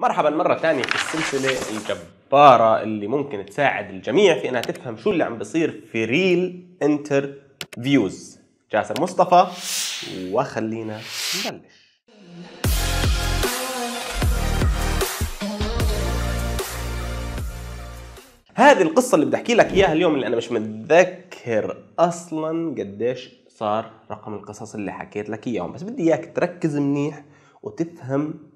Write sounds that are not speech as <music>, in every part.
مرحبا مرة ثانية في السلسلة الجبارة اللي ممكن تساعد الجميع في انها تفهم شو اللي عم بصير في ريل انترفيوز جاسر مصطفى وخلينا نبلش هذه القصة اللي بدي احكي لك اياها اليوم اللي انا مش متذكر اصلا قديش صار رقم القصص اللي حكيت لك اياهم بس بدي اياك تركز منيح وتفهم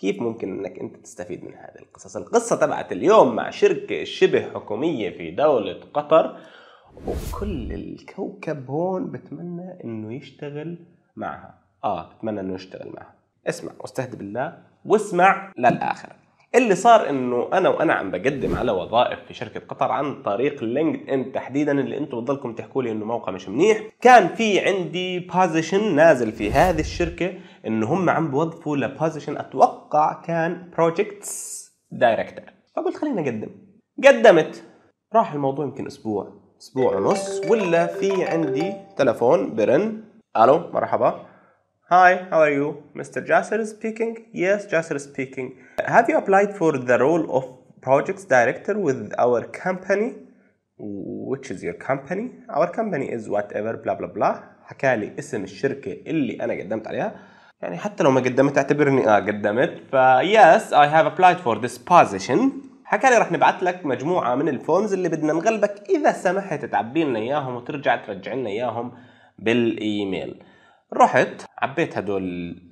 كيف ممكن انك انت تستفيد من هذه القصص القصه تبعت اليوم مع شركه شبه حكوميه في دوله قطر وكل الكوكب هون بتمنى انه يشتغل معها اه بتمنى انه يشتغل معها اسمع واستهد بالله واسمع للاخر اللي صار انه انا وانا عم بقدم على وظائف في شركه قطر عن طريق لينكد ان تحديدا اللي انتم بتضلكم تحكوا لي انه موقع مش منيح كان في عندي بوزيشن نازل في هذه الشركه انه هم عم بوظفوا لبوزيشن اتوقع كان بروجكتس دايركتور فقلت خليني اقدم قدمت راح الموضوع يمكن اسبوع اسبوع ونص ولا في عندي تلفون برن الو مرحبا هاي هاو ار يو مستر جاسر سبيكينج يس جاسر سبيكينج Have you applied for the role of projects director with our company? Which is your company? Our company is whatever blah blah blah. حكى لي اسم الشركة اللي أنا قدمت عليها. يعني حتى لو ما قدمت اعتبرني اه قدمت. ف yes I have applied for this position. حكى لي رح نبعث لك مجموعة من الفورمز اللي بدنا نغلبك إذا سمحت تعبي لنا إياهم وترجع ترجع لنا إياهم بالإيميل. رحت عبيت هدول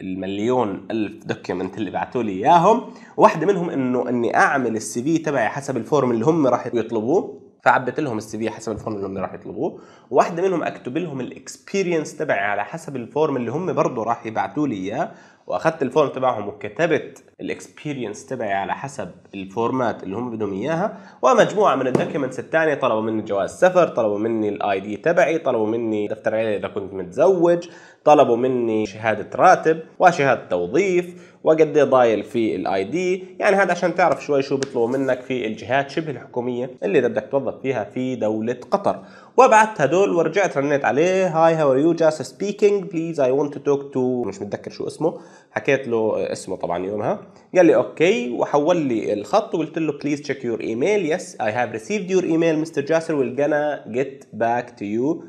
المليون الف دوكيومنت اللي بعثوا لي اياهم واحده منهم انه اني اعمل السي في تبعي حسب الفورم اللي هم راح يطلبوه فعبيت لهم السي في حسب الفورم اللي هم راح يطلبوه واحده منهم اكتب لهم الاكسبيرينس تبعي على حسب الفورم اللي هم برضه راح يبعثوا لي اياه واخدت الفورم تبعهم وكتبت الاكسبيرينس تبعي على حسب الفورمات اللي هم بدهم اياها ومجموعه من الدوكيومنتس الثانيه طلبوا مني جواز سفر طلبوا مني الاي دي تبعي طلبوا مني دفتر عيله اذا كنت متزوج طلبوا مني شهاده راتب وشهاده توظيف وقد ايه ضايل في الاي دي يعني هذا عشان تعرف شوي شو بيطلبوا منك في الجهات شبه الحكوميه اللي اذا بدك توظف فيها في دوله قطر وبعت هدول ورجعت رنيت عليه هاي هاو ار يو جاست سبيكينج بليز اي ونت تو توك تو مش متذكر شو اسمه حكيت له اسمه طبعا يومها قال لي اوكي وحول لي الخط وقلت له بليز تشيك يور ايميل يس اي هاف ريسيفد يور ايميل مستر جاسر ويل جانا جيت باك تو يو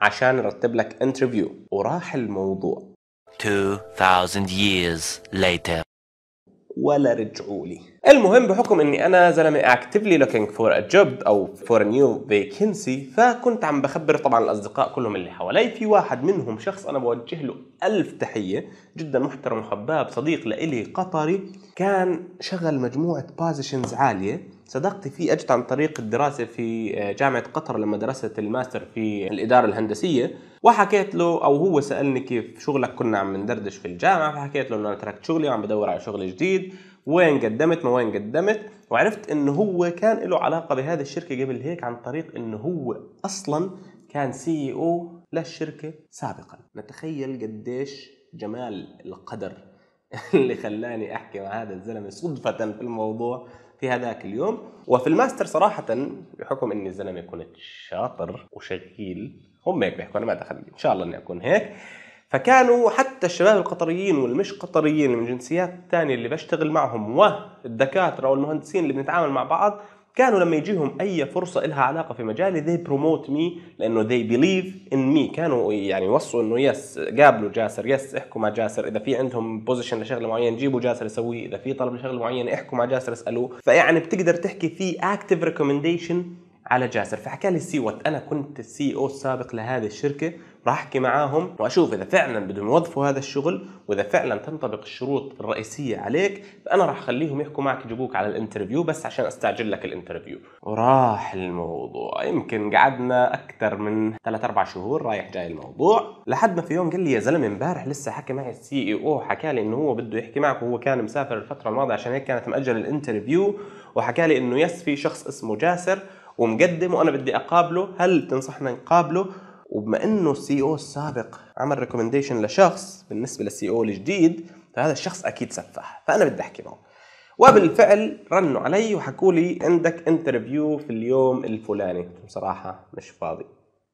عشان نرتب لك انترفيو وراح الموضوع 2000 years later ولا رجعوا لي المهم بحكم اني انا زلمه اكتفلي لوكينج فور ا جوب او فور ا نيو فيكنسي فكنت عم بخبر طبعا الاصدقاء كلهم اللي حوالي في واحد منهم شخص انا بوجه له ألف تحيه جدا محترم وحباب صديق لإلي قطري كان شغل مجموعه بوزيشنز عاليه صداقتي فيه اجت عن طريق الدراسه في آه، جامعه قطر لما درست الماستر في الاداره الهندسيه وحكيت له او هو سالني كيف شغلك كنا عم ندردش في الجامعه فحكيت له انه انا تركت شغلي وعم بدور على شغل جديد وين قدمت ما وين قدمت وعرفت انه هو كان له علاقه بهذه الشركه قبل هيك عن طريق انه هو اصلا كان سي او e للشركه سابقا نتخيل قديش جمال القدر <laughs> اللي خلاني احكي مع هذا الزلمه صدفه في الموضوع في هذاك اليوم وفي الماستر صراحة بحكم اني زلمة كنت شاطر وشغيل هم هيك بيحكوا انا ما دخل ان شاء الله اني اكون هيك فكانوا حتى الشباب القطريين والمش قطريين من جنسيات تانية اللي بشتغل معهم والدكاترة والمهندسين اللي بنتعامل مع بعض كانوا لما يجيهم اي فرصه لها علاقه في مجالي they promote me لانه they believe in me كانوا يعني يوصوا انه يس قابلوا جاسر يس احكوا مع جاسر اذا في عندهم بوزيشن لشغله معين جيبوا جاسر يسويه اذا في طلب لشغله معينه احكوا مع جاسر اسالوه فيعني بتقدر تحكي في active recommendation على جاسر فحكى لي السي وات انا كنت السي او السابق لهذه الشركه راح احكي معاهم واشوف اذا فعلا بدهم يوظفوا هذا الشغل واذا فعلا تنطبق الشروط الرئيسيه عليك فانا راح اخليهم يحكوا معك يجيبوك على الانترفيو بس عشان استعجل لك الانترفيو وراح الموضوع يمكن قعدنا اكثر من 3 4 شهور رايح جاي الموضوع لحد ما في يوم قال لي يا زلمه امبارح لسه حكى معي السي اي او حكى لي انه هو بده يحكي معك وهو كان مسافر الفتره الماضيه عشان هيك كانت ماجل الانترفيو وحكى لي انه يس في شخص اسمه جاسر ومقدم وانا بدي اقابله هل تنصحنا نقابله وبما انه السي او e السابق عمل ريكومنديشن لشخص بالنسبه للسي او e الجديد فهذا الشخص اكيد سفاح فانا بدي احكي معه وبالفعل رنوا علي وحكوا لي عندك انترفيو في اليوم الفلاني بصراحه مش فاضي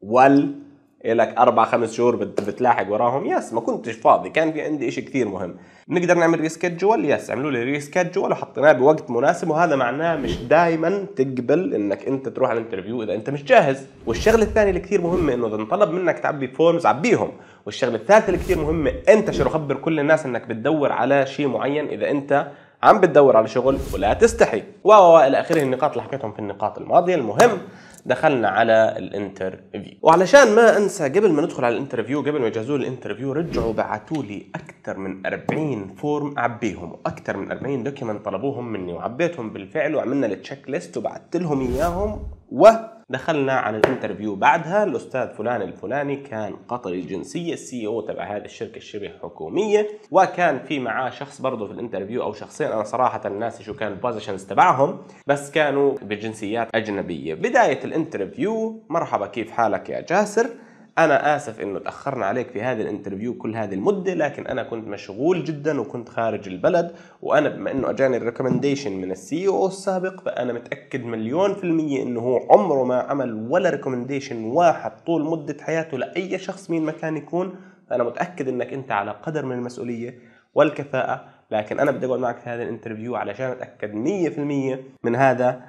وال إيه لك اربع خمس شهور بتلاحق وراهم يس ما كنتش فاضي كان في عندي شيء كثير مهم نقدر نعمل ريسكجول يس عملوا لي ريسكجول وحطيناه بوقت مناسب وهذا معناه مش دائما تقبل انك انت تروح على الانترفيو اذا انت مش جاهز والشغله الثانيه اللي كثير مهمه انه اذا انطلب منك تعبي فورمز عبيهم والشغله الثالثه اللي كثير مهمه انتشر وخبر كل الناس انك بتدور على شيء معين اذا انت عم بتدور على شغل ولا تستحي و الى اخره النقاط اللي حكيتهم في النقاط الماضيه المهم دخلنا على الانترفيو وعلشان ما انسى قبل ما ندخل على الانترفيو قبل ما يجهزوا لي الانترفيو رجعوا بعثوا لي اكثر من 40 فورم اعبيهم واكثر من 40 دوكيمنت طلبوهم مني وعبيتهم بالفعل وعملنا التشيك ليست وبعثت لهم اياهم و دخلنا على الانترفيو بعدها الاستاذ فلان الفلاني كان قطري الجنسيه السي او e تبع هذه الشركه الشبه حكوميه وكان في معاه شخص برضه في الانترفيو او شخصين انا صراحه ناسي شو كان البوزيشنز تبعهم بس كانوا بجنسيات اجنبيه بدايه الانترفيو مرحبا كيف حالك يا جاسر انا اسف انه تاخرنا عليك في هذا الانترفيو كل هذه المده لكن انا كنت مشغول جدا وكنت خارج البلد وانا بما انه اجاني الريكومنديشن من السي او السابق فانا متاكد مليون في المية انه هو عمره ما عمل ولا ريكومنديشن واحد طول مده حياته لاي شخص مين ما كان يكون فانا متاكد انك انت على قدر من المسؤوليه والكفاءه لكن انا بدي اقعد معك في هذا الانترفيو علشان اتاكد 100% من هذا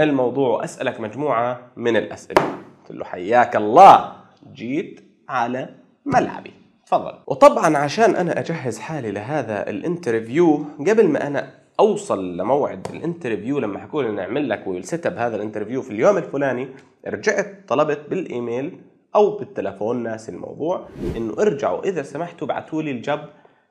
الموضوع واسالك مجموعه من الاسئله قلت له حياك الله جيت على ملعبي تفضل وطبعا عشان انا اجهز حالي لهذا الانترفيو قبل ما انا اوصل لموعد الانترفيو لما حكوا لي نعمل لك ويل سيت اب هذا الانترفيو في اليوم الفلاني رجعت طلبت بالايميل او بالتلفون ناس الموضوع انه ارجعوا اذا سمحتوا ابعثوا لي الجب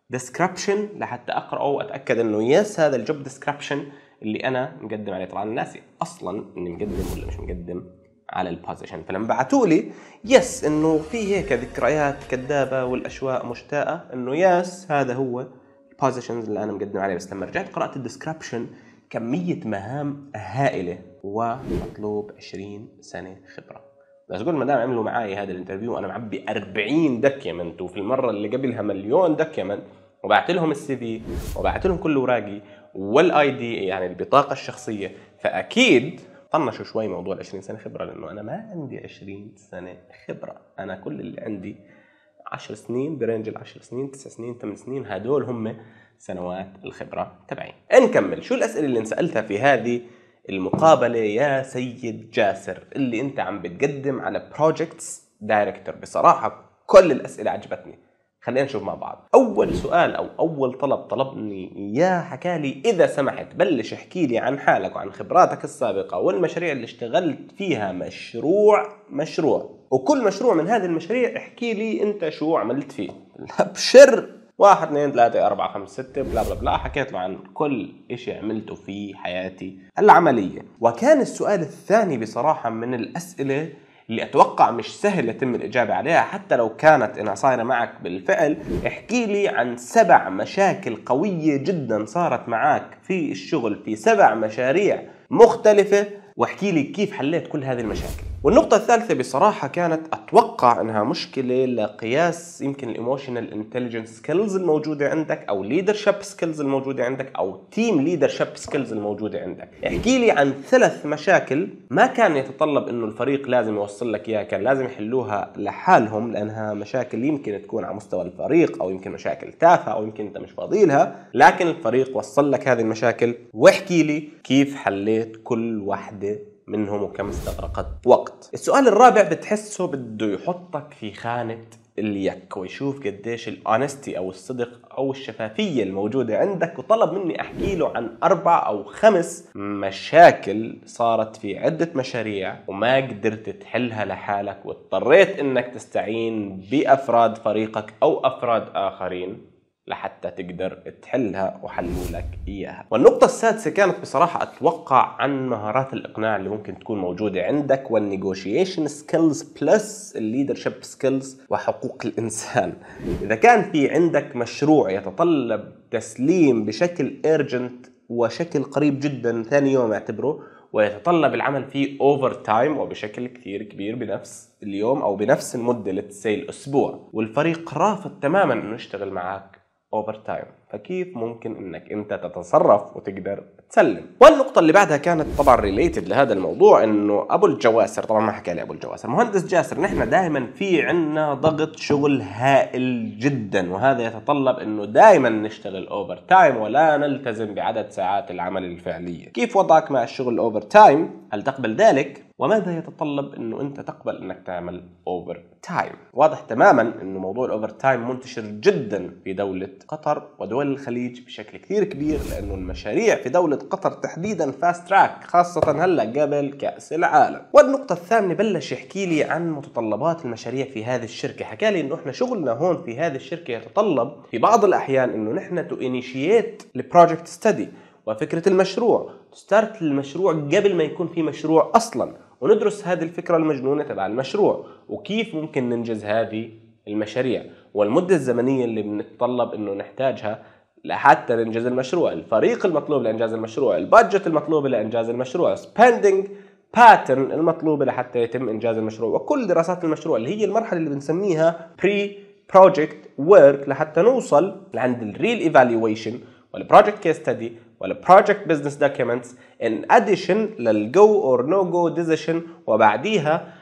ديسكربشن لحتى اقراه واتاكد انه يس هذا الجوب ديسكربشن اللي انا مقدم عليه طبعا ناسي اصلا اني مقدم ولا مش مقدم على البوزيشن فلما بعثوا لي يس انه في هيك ذكريات كذابه والاشواء مشتاقه انه يس هذا هو البوزيشنز اللي انا مقدم عليه بس لما رجعت قرات الديسكربشن كميه مهام هائله ومطلوب 20 سنه خبره بس قول ما دام عملوا معي هذا الانترفيو انا معبي 40 دوكيمنت وفي المره اللي قبلها مليون دوكيمنت وبعت لهم السي في وبعت لهم كل اوراقي والاي دي يعني البطاقه الشخصيه فاكيد طنشوا شوي موضوع ال 20 سنه خبره لانه انا ما عندي 20 سنه خبره انا كل اللي عندي 10 سنين برينج ال 10 سنين 9 سنين 8 سنين هدول هم سنوات الخبره تبعي نكمل شو الاسئله اللي انسالتها في هذه المقابله يا سيد جاسر اللي انت عم بتقدم على بروجكتس دايركتور بصراحه كل الاسئله عجبتني خلينا نشوف مع بعض اول سؤال او اول طلب طلبني اياه حكى لي اذا سمحت بلش احكي لي عن حالك وعن خبراتك السابقه والمشاريع اللي اشتغلت فيها مشروع مشروع وكل مشروع من هذه المشاريع احكي لي انت شو عملت فيه ابشر واحد اثنين ثلاثة أربعة خمسة ستة بلا بلا بلا حكيت له عن كل إشي عملته في حياتي العملية وكان السؤال الثاني بصراحة من الأسئلة اللي اتوقع مش سهل يتم الاجابه عليها حتى لو كانت انها صايره معك بالفعل احكي لي عن سبع مشاكل قويه جدا صارت معك في الشغل في سبع مشاريع مختلفه واحكي لي كيف حليت كل هذه المشاكل والنقطة الثالثة بصراحة كانت أتوقع أنها مشكلة لقياس يمكن الإيموشنال انتليجنس سكيلز الموجودة عندك أو ليدرشيب سكيلز الموجودة عندك أو تيم ليدرشيب سكيلز الموجودة عندك احكي لي عن ثلاث مشاكل ما كان يتطلب أنه الفريق لازم يوصل لك إياها كان لازم يحلوها لحالهم لأنها مشاكل يمكن تكون على مستوى الفريق أو يمكن مشاكل تافهة أو يمكن أنت مش فاضي لها لكن الفريق وصل لك هذه المشاكل واحكي لي كيف حليت كل واحدة منهم وكم استغرقت وقت السؤال الرابع بتحسه بده يحطك في خانة اليك ويشوف قديش الانستي او الصدق او الشفافيه الموجوده عندك وطلب مني احكي له عن اربع او خمس مشاكل صارت في عده مشاريع وما قدرت تحلها لحالك واضطريت انك تستعين بافراد فريقك او افراد اخرين لحتى تقدر تحلها وحلوا لك اياها. والنقطة السادسة كانت بصراحة اتوقع عن مهارات الاقناع اللي ممكن تكون موجودة عندك والنيغوشيشن سكيلز بلس الليدرشيب سكيلز وحقوق الانسان. اذا كان في عندك مشروع يتطلب تسليم بشكل ايرجنت وشكل قريب جدا ثاني يوم اعتبره ويتطلب العمل فيه اوفر تايم وبشكل كثير كبير بنفس اليوم او بنفس المده لتسيل الاسبوع والفريق رافض تماما انه يشتغل معك اوفر تايم فكيف ممكن انك انت تتصرف وتقدر تسلم والنقطة اللي بعدها كانت طبعا ريليتد لهذا الموضوع انه ابو الجواسر طبعا ما حكى لي ابو الجواسر مهندس جاسر نحن دائما في عندنا ضغط شغل هائل جدا وهذا يتطلب انه دائما نشتغل اوفر تايم ولا نلتزم بعدد ساعات العمل الفعلية كيف وضعك مع الشغل اوفر تايم هل تقبل ذلك وماذا يتطلب انه انت تقبل انك تعمل اوفر تايم واضح تماما انه موضوع الاوفر تايم منتشر جدا في دولة قطر ودول الخليج بشكل كثير كبير لانه المشاريع في دولة قطر تحديدا فاست تراك خاصة هلا قبل كأس العالم والنقطة الثامنة بلش يحكي لي عن متطلبات المشاريع في هذه الشركة حكى لي انه احنا شغلنا هون في هذه الشركة يتطلب في بعض الاحيان انه نحن تو انيشيت البروجكت ستدي وفكرة المشروع تستارت المشروع قبل ما يكون في مشروع اصلا وندرس هذه الفكرة المجنونة تبع المشروع وكيف ممكن ننجز هذه المشاريع والمدة الزمنية اللي بنتطلب انه نحتاجها لحتى ننجز المشروع الفريق المطلوب لانجاز المشروع البادجت المطلوبة لانجاز المشروع spending باترن المطلوبة لحتى يتم انجاز المشروع وكل دراسات المشروع اللي هي المرحلة اللي بنسميها بري بروجكت ورك لحتى نوصل لعند الريل ايفالويشن والبروجكت كيس ستدي project business documents in addition للجو اور نو جو ديزيشن وبعديها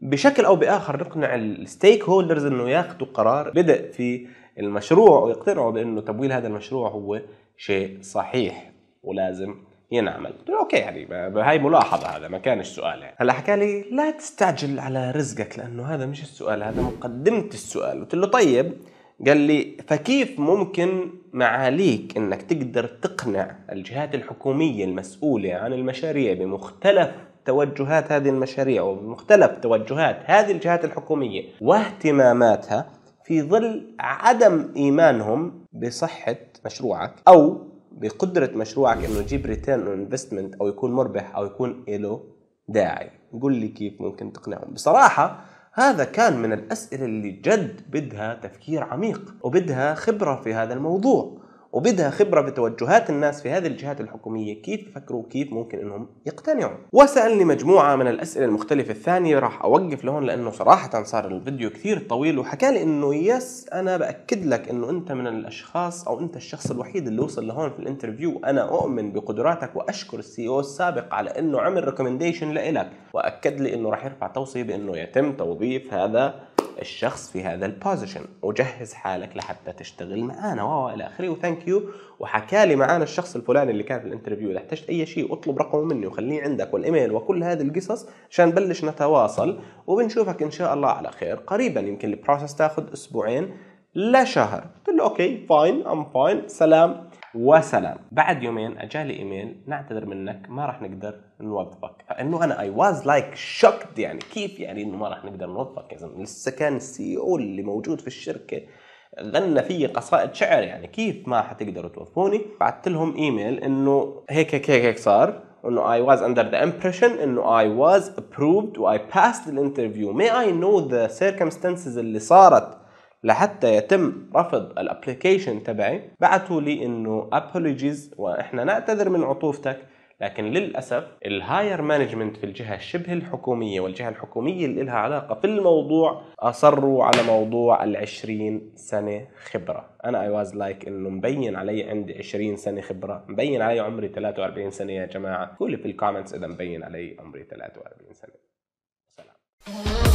بشكل او باخر نقنع الستيك هولدرز انه ياخذوا قرار بدء في المشروع ويقتنعوا بانه تمويل هذا المشروع هو شيء صحيح ولازم ينعمل قلت له اوكي يعني هاي ملاحظه هذا ما كانش سؤال يعني. هلا حكى لي لا تستعجل على رزقك لانه هذا مش السؤال هذا مقدمه السؤال قلت له طيب قال لي فكيف ممكن معاليك انك تقدر تقنع الجهات الحكوميه المسؤوله عن المشاريع بمختلف توجهات هذه المشاريع وبمختلف توجهات هذه الجهات الحكوميه واهتماماتها في ظل عدم ايمانهم بصحه مشروعك او بقدره مشروعك انه يجيب ريتيرن انفستمنت او يكون مربح او يكون له داعي قل لي كيف ممكن تقنعهم بصراحه هذا كان من الأسئلة اللي جد بدها تفكير عميق وبدها خبرة في هذا الموضوع وبدها خبره بتوجهات الناس في هذه الجهات الحكوميه كيف يفكروا وكيف ممكن انهم يقتنعوا وسالني مجموعه من الاسئله المختلفه الثانيه راح اوقف لهون لانه صراحه صار الفيديو كثير طويل وحكى لي انه يس انا باكد لك انه انت من الاشخاص او انت الشخص الوحيد اللي وصل لهون في الانترفيو انا اؤمن بقدراتك واشكر السي او السابق على انه عمل ريكومنديشن لك واكد لي انه راح يرفع توصيه بانه يتم توظيف هذا الشخص في هذا البوزيشن وجهز حالك لحتى تشتغل معانا واو الى اخره وثانك يو وحكى لي معانا الشخص الفلاني اللي كان في الانترفيو اذا احتجت اي شيء اطلب رقمه مني وخليه عندك والايميل وكل هذه القصص عشان نبلش نتواصل وبنشوفك ان شاء الله على خير قريبا يمكن البروسس تاخذ اسبوعين لشهر قلت له اوكي فاين ام فاين سلام وسلام بعد يومين اجالي ايميل نعتذر منك ما راح نقدر نوظفك فانه انا اي واز لايك شوكد يعني كيف يعني انه ما راح نقدر نوظفك يا زلمه لسه كان السي او اللي موجود في الشركه غنى في قصائد شعر يعني كيف ما حتقدروا توظفوني بعثت لهم ايميل انه هيك هيك هيك صار انه اي واز اندر ذا امبريشن انه اي واز ابروفد و I الانترفيو مي اي نو ذا سيركمستانسز اللي صارت لحتى يتم رفض الابلكيشن تبعي بعثوا لي انه ابولوجيز واحنا نعتذر من عطوفتك لكن للاسف الهاير مانجمنت في الجهه الشبه الحكوميه والجهه الحكوميه اللي لها علاقه في الموضوع اصروا على موضوع ال 20 سنه خبره، انا اي واز لايك انه مبين علي عندي 20 سنه خبره، مبين علي عمري 43 سنه يا جماعه، قولي في الكومنتس اذا مبين علي عمري 43 سنه. سلام.